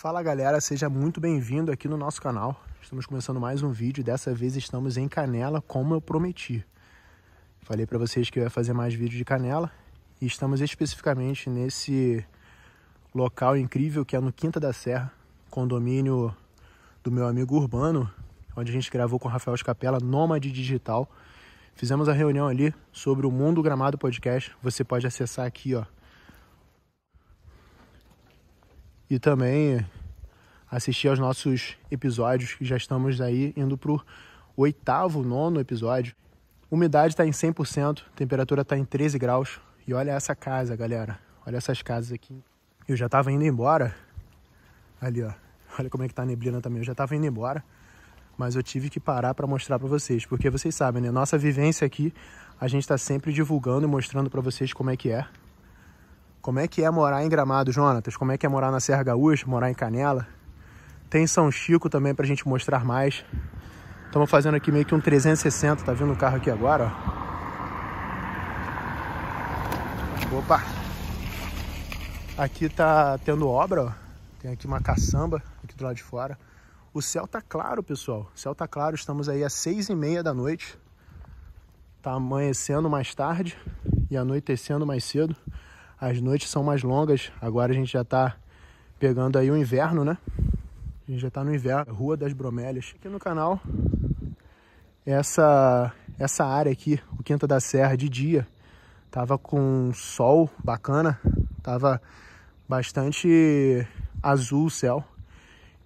Fala galera, seja muito bem-vindo aqui no nosso canal. Estamos começando mais um vídeo, dessa vez estamos em Canela, como eu prometi. Falei para vocês que eu ia fazer mais vídeo de Canela e estamos especificamente nesse local incrível que é no Quinta da Serra, condomínio do meu amigo Urbano, onde a gente gravou com o Rafael Escapela, Nômade Digital. Fizemos a reunião ali sobre o Mundo Gramado Podcast. Você pode acessar aqui, ó, e também assistir aos nossos episódios, que já estamos aí indo para o oitavo, nono episódio. Umidade está em 100%, temperatura está em 13 graus. E olha essa casa, galera. Olha essas casas aqui. Eu já estava indo embora. Ali, ó. Olha como é que tá a neblina também. Eu já estava indo embora, mas eu tive que parar para mostrar para vocês, porque vocês sabem, né? Nossa vivência aqui, a gente está sempre divulgando e mostrando para vocês como é que é. Como é que é morar em Gramado, Jonatas? Como é que é morar na Serra Gaúcha, morar em Canela? Tem São Chico também pra gente mostrar mais. Estamos fazendo aqui meio que um 360, tá vindo o carro aqui agora, ó. Opa! Aqui tá tendo obra, ó. Tem aqui uma caçamba aqui do lado de fora. O céu tá claro, pessoal. O céu tá claro, estamos aí às seis e meia da noite. Tá amanhecendo mais tarde e anoitecendo mais cedo. As noites são mais longas. Agora a gente já está pegando aí o inverno, né? A gente já está no inverno. É Rua das Bromélias. Aqui no canal, essa, essa área aqui, o Quinta da Serra, de dia, tava com sol bacana. Tava bastante azul o céu.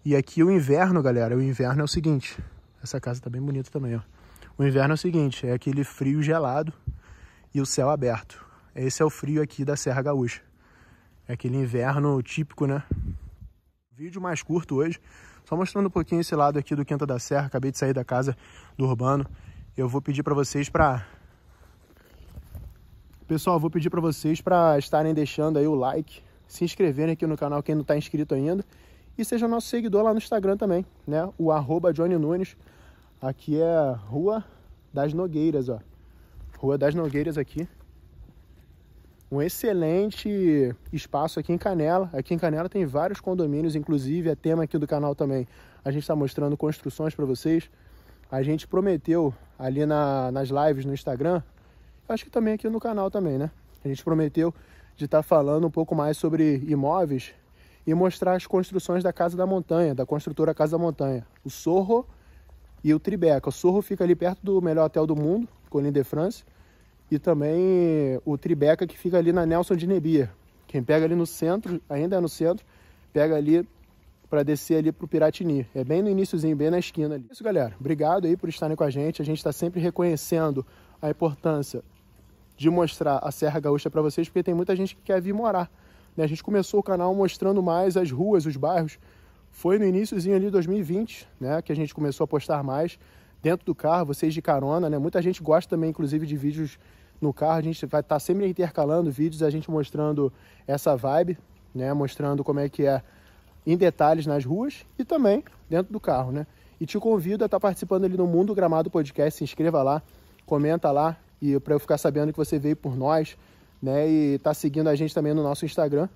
E aqui o inverno, galera, o inverno é o seguinte. Essa casa tá bem bonita também, ó. O inverno é o seguinte, é aquele frio gelado e o céu aberto. Esse é o frio aqui da Serra Gaúcha. É aquele inverno típico, né? Vídeo mais curto hoje, só mostrando um pouquinho esse lado aqui do Quinta da Serra. Acabei de sair da casa do Urbano. Eu vou pedir para vocês para Pessoal, vou pedir para vocês para estarem deixando aí o like, se inscreverem aqui no canal quem não está inscrito ainda e seja nosso seguidor lá no Instagram também, né? O arroba Johnny Nunes. Aqui é Rua das Nogueiras, ó. Rua das Nogueiras aqui um excelente espaço aqui em Canela. Aqui em Canela tem vários condomínios, inclusive é tema aqui do canal também. A gente está mostrando construções para vocês. A gente prometeu ali na, nas lives no Instagram, acho que também aqui no canal também, né? A gente prometeu de estar tá falando um pouco mais sobre imóveis e mostrar as construções da Casa da Montanha, da construtora Casa da Montanha. O Sorro e o Tribeca. O Sorro fica ali perto do melhor hotel do mundo, Colin de France e também o Tribeca que fica ali na Nelson de Nebia. Quem pega ali no centro, ainda é no centro, pega ali para descer ali para o Piratini. É bem no iníciozinho, bem na esquina ali. Isso, galera. Obrigado aí por estarem com a gente. A gente está sempre reconhecendo a importância de mostrar a Serra Gaúcha para vocês, porque tem muita gente que quer vir morar. Né? A gente começou o canal mostrando mais as ruas, os bairros. Foi no iníciozinho ali de 2020, né, que a gente começou a postar mais dentro do carro, vocês de carona, né? Muita gente gosta também, inclusive, de vídeos no carro. A gente vai estar tá sempre intercalando vídeos, a gente mostrando essa vibe, né? Mostrando como é que é em detalhes nas ruas e também dentro do carro, né? E te convido a estar tá participando ali no Mundo Gramado Podcast, se inscreva lá, comenta lá e para eu ficar sabendo que você veio por nós, né? E tá seguindo a gente também no nosso Instagram,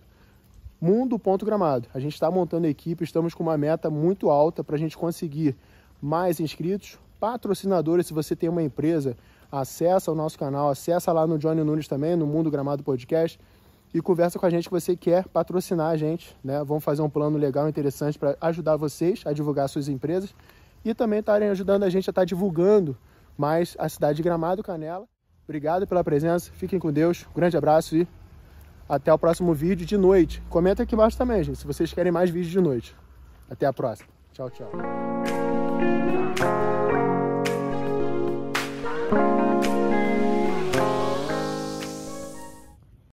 mundo.gramado. A gente está montando equipe, estamos com uma meta muito alta para a gente conseguir mais inscritos, patrocinadores, se você tem uma empresa acessa o nosso canal, acessa lá no Johnny Nunes também, no Mundo Gramado Podcast, e conversa com a gente que você quer patrocinar a gente, né? Vamos fazer um plano legal, interessante para ajudar vocês a divulgar suas empresas e também estarem ajudando a gente a estar tá divulgando mais a cidade de Gramado Canela. Obrigado pela presença, fiquem com Deus, grande abraço e até o próximo vídeo de noite. Comenta aqui embaixo também, gente, se vocês querem mais vídeos de noite. Até a próxima. Tchau, tchau.